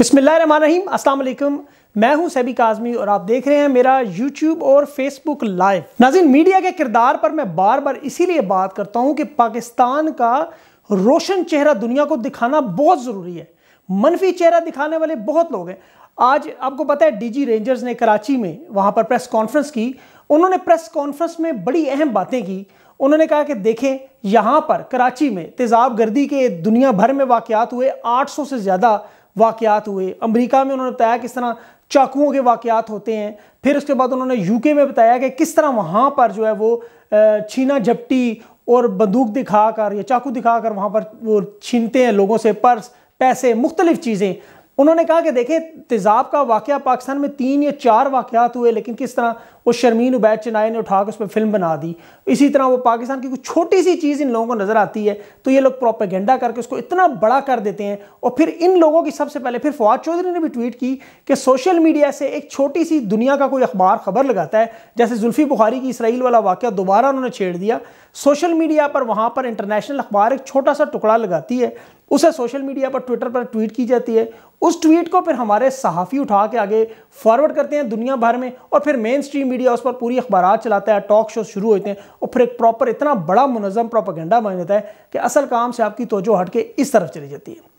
बिसमीम अस्सलाम मैं हूं सैबी काजमी और आप देख रहे हैं मेरा यूट्यूब और फेसबुक लाइव नाजिन मीडिया के किरदार पर मैं बार बार इसीलिए बात करता हूं कि पाकिस्तान का रोशन चेहरा दुनिया को दिखाना बहुत ज़रूरी है मनफी चेहरा दिखाने वाले बहुत लोग हैं आज आपको पता है डीजी रेंजर्स ने कराची में वहाँ पर प्रेस कॉन्फ्रेंस की उन्होंने प्रेस कॉन्फ्रेंस में बड़ी अहम बातें की उन्होंने कहा कि देखें यहाँ पर कराची में तेजाब गर्दी के दुनिया भर में वाक़ हुए सौ से ज़्यादा वाकयात हुए अमेरिका में उन्होंने बताया किस तरह चाकुओं के वाकयात होते हैं फिर उसके बाद उन्होंने यूके में बताया कि किस तरह वहाँ पर जो है वो छीना झपटी और बंदूक दिखाकर या चाकू दिखाकर वहाँ पर वो छीनते हैं लोगों से पर्स पैसे मुख्तलिफ़ चीज़ें उन्होंने कहा कि देखिए तेज़ाब का वाक़ पाकिस्तान में तीन या चार वाक़ात हुए लेकिन किस तरह वो शर्मीन उबैद चनाए ने उठाकर उस पर फिल्म बना दी इसी तरह वो पाकिस्तान की कुछ छोटी सी चीज़ इन लोगों को नज़र आती है तो ये लोग प्रोपेगेंडा करके उसको इतना बड़ा कर देते हैं और फिर इन लोगों की सबसे पहले फिर फवाद चौधरी ने भी ट्वीट की कि सोशल मीडिया से एक छोटी सी दुनिया का कोई अखबार खबर लगाता है जैसे जुल्फ़ी बुखारी की इसराइल वाला वाक़ दोबारा उन्होंने छेड़ दिया सोशल मीडिया पर वहाँ पर इंटरनेशनल अखबार एक छोटा सा टुकड़ा लगाती है उसे सोशल मीडिया पर ट्विटर पर ट्वीट की जाती है उस ट्वीट को फिर हमारे सहाफ़ी उठा के आगे फॉरवर्ड करते हैं दुनिया भर में और फिर मेन स्ट्रीम मीडिया उस पर पूरी अखबार चलाता है टॉक शो शुरू होते हैं और फिर एक प्रॉपर इतना बड़ा मुनज़म प्रोपागेंडा बन जाता है कि असल काम से आपकी तोजो हट के इस तरफ चली जाती है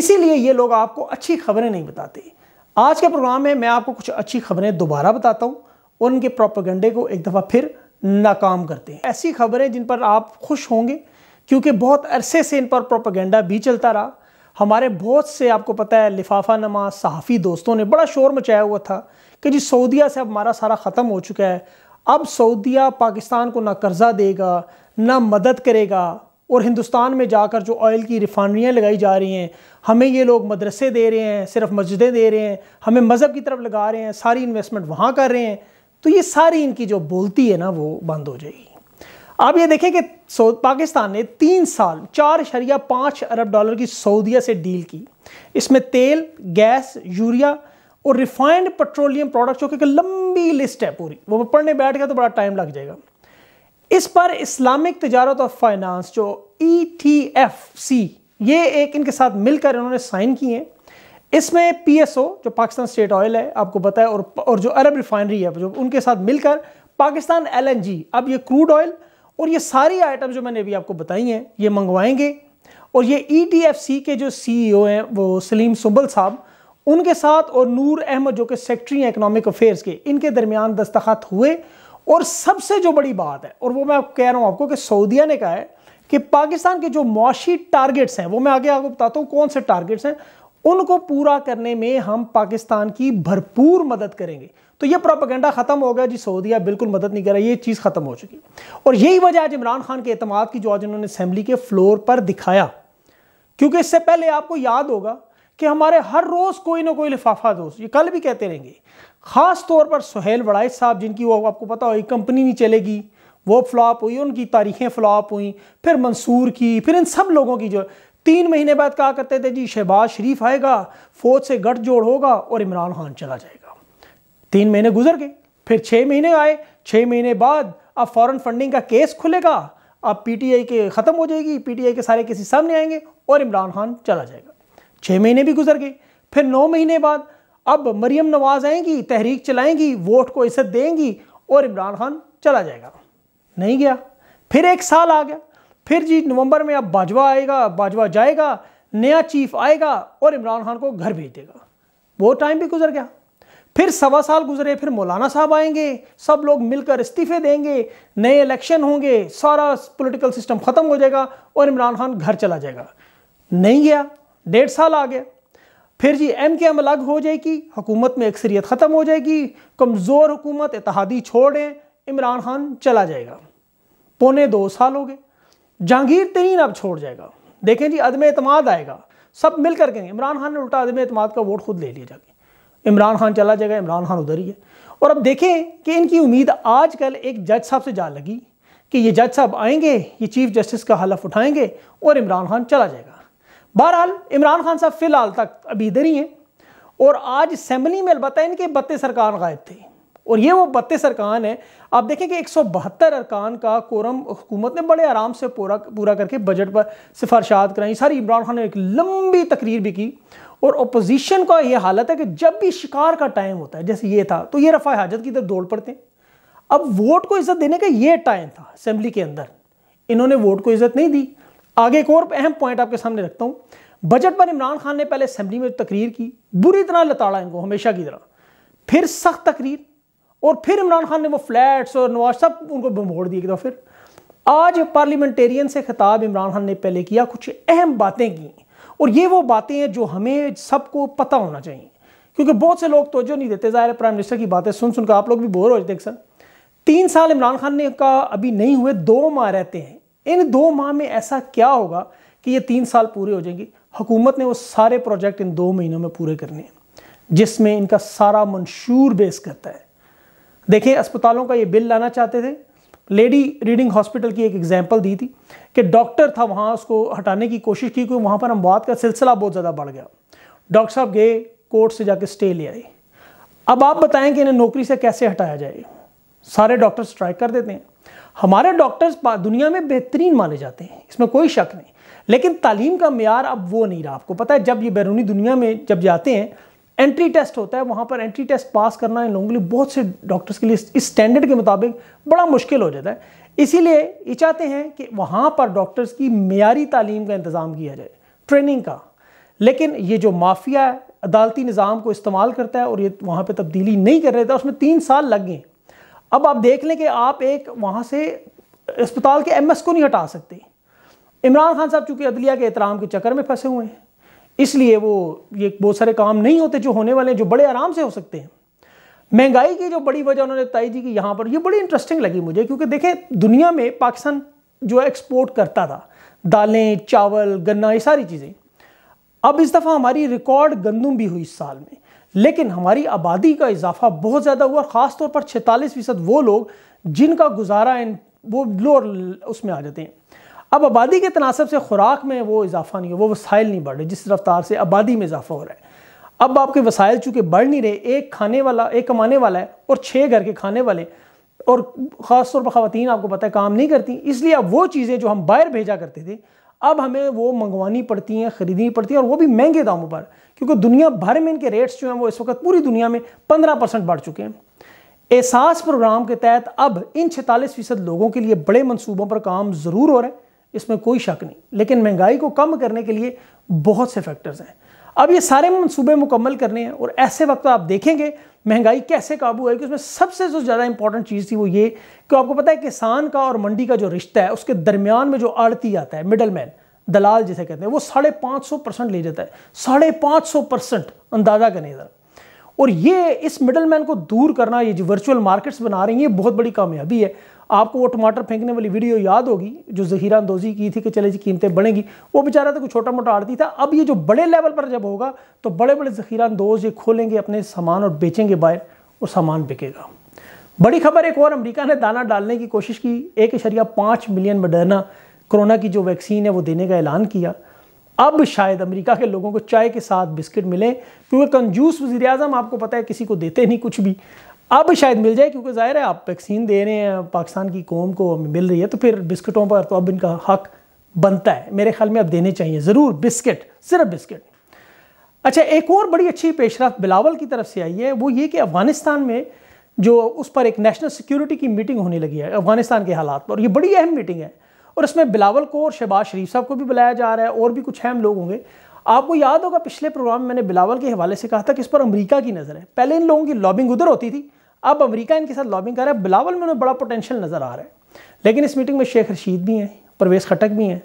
इसीलिए ये लोग आपको अच्छी खबरें नहीं बताते आज के प्रोग्राम में मैं आपको कुछ अच्छी खबरें दोबारा बताता हूँ उनके प्रोपागेंडे को एक दफ़ा फिर नाकाम करते हैं ऐसी खबरें जिन पर आप खुश होंगे क्योंकि बहुत अरसे से इन पर प्रोपागेंडा भी चलता रहा हमारे बहुत से आपको पता है लिफाफा नमा सहाफ़ी दोस्तों ने बड़ा शोर मचाया हुआ था कि जी सऊदिया से अब हमारा सारा ख़त्म हो चुका है अब सऊदिया पाकिस्तान को ना कर्ज़ा देगा ना मदद करेगा और हिंदुस्तान में जाकर जो ऑयल की रिफाइनरियाँ लगाई जा रही हैं हमें ये लोग मदरसे दे रहे हैं सिर्फ मस्जिदें दे रहे हैं हमें मज़हब की तरफ लगा रहे हैं सारी इन्वेस्टमेंट वहाँ कर रहे हैं तो ये सारी इनकी जो बोलती है ना वो बंद हो जाएगी आप ये देखें कि पाकिस्तान ने तीन साल चार शरिया पाँच अरब डॉलर की सऊदिया से डील की इसमें तेल गैस यूरिया और रिफाइंड पेट्रोलियम प्रोडक्ट जो कि लंबी लिस्ट है पूरी वो पढ़ने बैठ गया तो बड़ा टाइम लग जाएगा इस पर इस्लामिक तजारत और फाइनेंस जो ई टी एफ सी ये एक इनके साथ मिलकर इन्होंने साइन किए हैं इसमें पी एस ओ जो पाकिस्तान स्टेट ऑयल है आपको बताया और और जो अरब रिफाइनरी है जो उनके साथ मिलकर पाकिस्तान एल एन जी अब ये क्रूड ऑयल और ये सारी आइटम जो मैंने अभी आपको बताई हैं ये मंगवाएंगे और ये ई e के जो सीईओ e हैं वो सलीम सुबल साहब उनके साथ और नूर अहमद जो कि सेक्रेटरी हैं इकनॉमिक अफेयर्स के इनके दरमियान दस्तखत हुए और सबसे जो बड़ी बात है और वो मैं कह रहा हूँ आपको कि सऊदिया ने कहा है कि पाकिस्तान के जो मुआशी टारगेट्स हैं वो मैं आगे आपको बताता हूँ कौन से टारगेट्स हैं उनको पूरा करने में हम पाकिस्तान की भरपूर मदद करेंगे तो ये प्रोपागेंडा खत्म हो गया जी सऊदीया बिल्कुल मदद नहीं कर रहा ये चीज़ खत्म हो चुकी और यही वजह आज इमरान खान के एतम की जो आज उन्होंने असेंबली के फ्लोर पर दिखाया क्योंकि इससे पहले आपको याद होगा कि हमारे हर रोज़ कोई ना कोई लिफाफा दोस्त ये कल भी कहते रहेंगे ख़ास तौर पर सुहेल बड़ाइच साहब जिनकी वो आपको पता हो कंपनी नहीं चलेगी वो फ्लॉप हुई उनकी तारीखें फ्लॉप हुई फिर मंसूर की फिर इन सब लोगों की जो तीन महीने बाद कहा करते थे जी शहबाज शरीफ आएगा फौज से गठजोड़ होगा और इमरान खान चला जाएगा तीन महीने गुजर गए फिर छः महीने आए छः महीने बाद अब फॉरेन फंडिंग का केस खुलेगा अब पीटीआई के ख़त्म हो जाएगी पीटीआई के सारे केसेस सामने आएंगे और इमरान खान चला जाएगा छः महीने भी गुजर गए फिर नौ महीने बाद अब मरियम नवाज़ आएंगी तहरीक चलाएंगी वोट को इज्जत देंगी और इमरान खान चला जाएगा नहीं गया फिर एक साल आ गया फिर जी नवंबर में अब बाजवा आएगा बाजवा जाएगा नया चीफ आएगा और इमरान खान को घर भेज देगा वो टाइम भी गुजर गया फिर सवा साल गुजरे फिर मौलाना साहब आएंगे सब लोग मिलकर इस्तीफे देंगे नए इलेक्शन होंगे सारा पॉलिटिकल सिस्टम ख़त्म हो जाएगा और इमरान खान घर चला जाएगा नहीं गया डेढ़ साल आ गया फिर जी एम के एम अलग हो जाएगी हुकूमत में अक्सरियत ख़त्म हो जाएगी कमज़ोर हुकूमत इतिहादी छोड़ें इमरान खान चला जाएगा पौने दो साल हो गए जहांगीर तरीन अब छोड़ जाएगा देखें जी अदम अतमाद आएगा सब मिल कर कहेंगे इमरान खान ने उल्टा अदम अतमाद का वोट खुद ले लिया जाके इमरान खान चला जाएगा इमरान खान उधर ही है और अब देखें कि इनकी उम्मीद आज कल एक जज साहब से जा लगी कि ये जज साहब आएंगे ये चीफ जस्टिस का हलफ उठाएंगे और इमरान खान चला जाएगा बहरहाल इमरान खान साहब फ़िलहाल तक अभी इधर ही हैं और आज असम्बली में अलबत् इनके बत्ते सरकार गायब थे और ये वो बत्तीस अरकान है आप देखें कि एक सौ बहत्तर अरकान का कोरम हुकूमत ने बड़े आराम से पूरा पूरा करके बजट पर सिफारशात कराई सारी इमरान खान ने एक लंबी तकरीर भी की और अपोजिशन का ये हालत है कि जब भी शिकार का टाइम होता है जैसे ये था तो ये रफा हाजत की तरफ दौड़ पड़ते हैं अब वोट को इज्जत देने का ये टाइम था असम्बली के अंदर इन्होंने वोट को इज्जत नहीं दी आगे एक और अहम पॉइंट आपके सामने रखता हूँ बजट पर इमरान खान ने पहले असम्बली में तकरीर की बुरी तरह लताड़ा इनको हमेशा की तरह फिर सख्त तकरीर और फिर इमरान खान ने वो फ्लैट्स और नवाज सब उनको बमोड़ दिए तो फिर आज पार्लियामेंटेरियन से खिताब इमरान खान ने पहले किया कुछ अहम बातें की और ये वो बातें हैं जो हमें सबको पता होना चाहिए क्योंकि बहुत से लोग तोजो नहीं देते ज़ाहिर प्राइम मिनिस्टर की बातें सुन सुनकर आप लोग भी बोर हो जाते सर तीन साल इमरान खान ने का अभी नहीं हुए दो माह रहते हैं इन दो माह में ऐसा क्या होगा कि ये तीन साल पूरे हो जाएंगे हुकूमत ने वो सारे प्रोजेक्ट इन दो महीनों में पूरे करने हैं जिसमें इनका सारा मंशूर बेस करता है देखिए अस्पतालों का ये बिल लाना चाहते थे लेडी रीडिंग हॉस्पिटल की एक एग्जाम्पल दी थी कि डॉक्टर था वहाँ उसको हटाने की कोशिश की क्योंकि वहाँ पर अमवात का सिलसिला बहुत ज़्यादा बढ़ गया डॉक्टर साहब गए कोर्ट से जाके स्टे ले आए अब आप बताएं कि इन्हें नौकरी से कैसे हटाया जाए सारे डॉक्टर स्ट्राइक कर देते हैं हमारे डॉक्टर्स दुनिया में बेहतरीन माने जाते हैं इसमें कोई शक नहीं लेकिन तालीम का मैार अब वो नहीं रहा आपको पता है जब ये बैरूनी दुनिया में जब जाते हैं एंट्री टेस्ट होता है वहाँ पर एंट्री टेस्ट पास करना इन लोगों के लिए बहुत से डॉक्टर्स के लिए इस स्टैंडर्ड के मुताबिक बड़ा मुश्किल हो जाता है इसीलिए ये चाहते हैं कि वहाँ पर डॉक्टर्स की मीरी तालीम का इंतज़ाम किया जाए ट्रेनिंग का लेकिन ये जो माफिया अदालती निज़ाम को इस्तेमाल करता है और ये वहाँ पर तब्दीली नहीं कर रहे थे उसमें तीन साल लग गए अब आप देख लें कि आप एक वहाँ से अस्पताल के एम को नहीं हटा सकते इमरान खान साहब चूँकि अदलिया के एहतराम के चक्कर में फंसे हुए हैं इसलिए वो ये बहुत सारे काम नहीं होते जो होने वाले हैं जो बड़े आराम से हो सकते हैं महंगाई की जो बड़ी वजह उन्होंने बताई थी कि यहाँ पर ये बड़ी इंटरेस्टिंग लगी मुझे क्योंकि देखें दुनिया में पाकिस्तान जो एक्सपोर्ट करता था दालें चावल गन्ना ये सारी चीज़ें अब इस दफ़ा हमारी रिकॉर्ड गंदुम भी हुई इस साल में लेकिन हमारी आबादी का इजाफा बहुत ज़्यादा हुआ ख़ासतौर पर छतालीस फीसद वो लोग जिनका गुजारा इन वो लोअर उसमें आ जाते हैं अब आबादी के तनासब से खुराक में वो इजाफा नहीं हो वो वसाइल नहीं बढ़ रहे जिस रफ्तार से आबादी में इजाफा हो रहा है अब आपके वसाइल चूँकि बढ़ नहीं रहे एक खाने वाला एक कमाने वाला है और छः घर के खाने वाले और ख़ास तौर पर ख़वान आपको पता है काम नहीं करती इसलिए अब वो चीज़ें जो हम बाहर भेजा करते थे अब हमें वो मंगवानी पड़ती हैं ख़रीदनी पड़ती हैं और वो भी महंगे दामों पर क्योंकि दुनिया भर में इनके रेट्स जो हैं वो इस वक्त पूरी दुनिया में पंद्रह परसेंट बढ़ चुके हैं एहसास प्रोग्राम के तहत अब इन छतालीस फ़ीसद लोगों के लिए बड़े मनसूबों पर काम ज़रूर हो रहा है इसमें कोई शक नहीं लेकिन महंगाई को कम करने के लिए बहुत से फैक्टर्स हैं अब ये सारे मनसूबे मुकम्मल करने हैं और ऐसे वक्त आप देखेंगे महंगाई कैसे काबू आएगी उसमें सबसे जो ज़्यादा इंपॉर्टेंट चीज़ थी वो ये कि आपको पता है किसान का और मंडी का जो रिश्ता है उसके दरमियान में जो आड़ती आता है मिडल मैन दलाल जिसे कहते हैं वो साढ़े पाँच सौ परसेंट ले जाता है साढ़े पाँच सौ परसेंट अंदाज़ा करने इधर और ये इस मिडल मैन को दूर करना ये जो वर्चुअल मार्केट्स बना रही हैं ये बहुत बड़ी कामयाबी है आपको वो टमाटर फेंकने वाली वीडियो याद होगी जो जहीरा अंदोजी की थी कि चले जी कीमतें बढ़ेंगी वो बेचारा तो कुछ छोटा मोटा आड़ती था अब ये जो बड़े लेवल पर जब होगा तो बड़े बड़े जखीरा अंदोज ये खोलेंगे अपने सामान और बेचेंगे बाहर और सामान बिकेगा बड़ी खबर एक और अमरीका ने दाना डालने की कोशिश की एक इशरिया पाँच मिलियन मडरना कोरोना की जो वैक्सीन है वो देने का ऐलान किया अब शायद अमेरिका के लोगों को चाय के साथ बिस्किट मिले क्योंकि कंजूस वजीर आपको पता है किसी को देते नहीं कुछ भी अब शायद मिल जाए क्योंकि ज़ाहिर है आप वैक्सीन दे रहे हैं पाकिस्तान की कौम को मिल रही है तो फिर बिस्किटों पर तो अब इनका हक बनता है मेरे ख्याल में अब देने चाहिए ज़रूर बिस्किट सिर्फ बिस्किट अच्छा एक और बड़ी अच्छी पेशरफ बिलावल की तरफ से आई है वो ये कि अफ़गानिस्तान में जो उस पर एक नेशनल सिक्योरिटी की मीटिंग होने लगी है अफ़गानिस्तान के हालात पर ये बड़ी अहम मीटिंग है और इसमें बिलावल को और शहबाज शरीफ साहब को भी बुलाया जा रहा है और भी कुछ अहम लोग होंगे आपको याद होगा पिछले प्रोग्राम में मैंने बिलावल के हवाले से कहा था कि इस पर अमरीका की नज़र है पहले इन लोगों की लॉबिंग उधर होती थी अब अमरीका इनके साथ लॉबिंग कर रहा है बिलावल में उन्हें बड़ा पोटेंशियल नज़र आ रहा है लेकिन इस मीटिंग में शेख रशीद भी हैं परवेज़ खटक भी हैं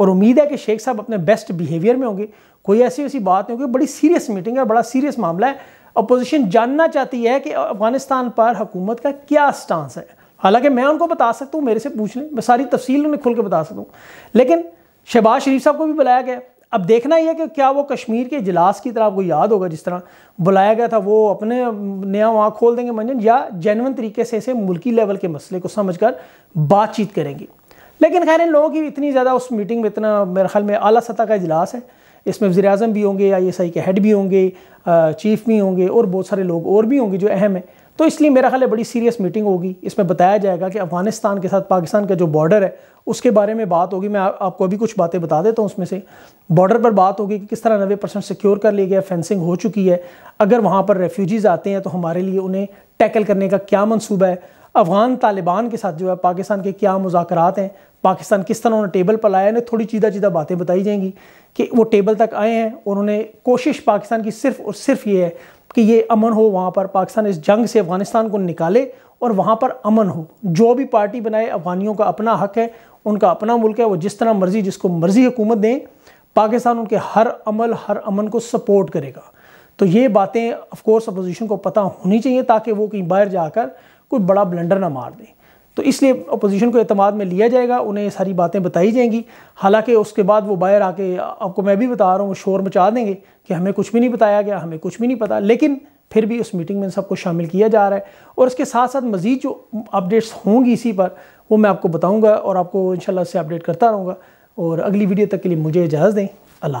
और उम्मीद है कि शेख साहब अपने बेस्ट बिहेवियर में होंगे कोई ऐसी ऐसी बात नहीं होगी बड़ी सीरियस मीटिंग है बड़ा सीरियस मामला है अपोजिशन जानना चाहती है कि अफगानिस्तान पर हुकूमत का क्या स्टांस है हालांकि मैं उनको बता सकता हूँ मेरे से पूछ लें मैं सारी तफसील उन्हें खुल के बता सकता हूँ लेकिन शहबाज शरीफ साहब को भी बुलाया गया अब देखना ही है कि क्या वो कश्मीर के इजलास की तरह आपको याद होगा जिस तरह बुलाया गया था वो अपने नया वहाँ खोल देंगे मंजन या जैनवन तरीके से इसे मुल्की लेवल के मसले को समझ कर बातचीत करेंगी लेकिन खैर इन लोगों की इतनी ज़्यादा उस मीटिंग में इतना मेरे ख्याल में अली सतह का इजलास है इसमें वजी अजम भी होंगे आई एस आई के हेड भी होंगे चीफ भी होंगे और बहुत सारे लोग और भी होंगे जो अहम है तो इसलिए मेरा ख्याल है बड़ी सीरियस मीटिंग होगी इसमें बताया जाएगा कि अफगानिस्तान के साथ पाकिस्तान का जो बॉर्डर है उसके बारे में बात होगी मैं आ, आपको अभी कुछ बातें बता देता हूँ उसमें से बॉर्डर पर बात होगी कि किस तरह नबे परसेंट सिक्योर कर लिया गया फेंसिंग हो चुकी है अगर वहाँ पर रेफ्यूजीज़ आते हैं तो हमारे लिए उन्हें टैकल करने का क्या मनसूबा है अफगान तालिबान के साथ जो है पाकिस्तान के क्या मुजाकर हैं पाकिस्तान किस तरह उन्होंने टेबल पर लाया है थोड़ी चीदा चीदा बातें बताई जाएंगी कि वो टेबल तक आए हैं उन्होंने कोशिश पाकिस्तान की सिर्फ और सिर्फ ये है कि ये अमन हो वहाँ पर पाकिस्तान इस जंग से अफगानिस्तान को निकाले और वहाँ पर अमन हो जो भी पार्टी बनाए अफगानियों का अपना हक है उनका अपना मुल्क है वो जिस तरह मर्जी जिसको मर्जी हुकूमत दें पाकिस्तान उनके हर अमल हर अमन को सपोर्ट करेगा तो ये बातें ऑफकोर्स अपोजिशन को पता होनी चाहिए ताकि वो कहीं बाहर जाकर कोई बड़ा ब्लेंडर ना मार दें तो इसलिए अपोजिशन को अतमाद में लिया जाएगा उन्हें सारी बातें बताई जाएंगी हालांकि उसके बाद वो बाहर आके आपको मैं भी बता रहा हूँ शोर मचा देंगे कि हमें कुछ भी नहीं बताया गया हमें कुछ भी नहीं पता लेकिन फिर भी उस मीटिंग में सबको शामिल किया जा रहा है और इसके साथ साथ मज़ीद जो अपडेट्स होंगी इसी पर वो मैं आपको बताऊँगा और आपको इन से अपडेट करता रहूँगा और अगली वीडियो तक के लिए मुझे इजाज़त दें अल्लाह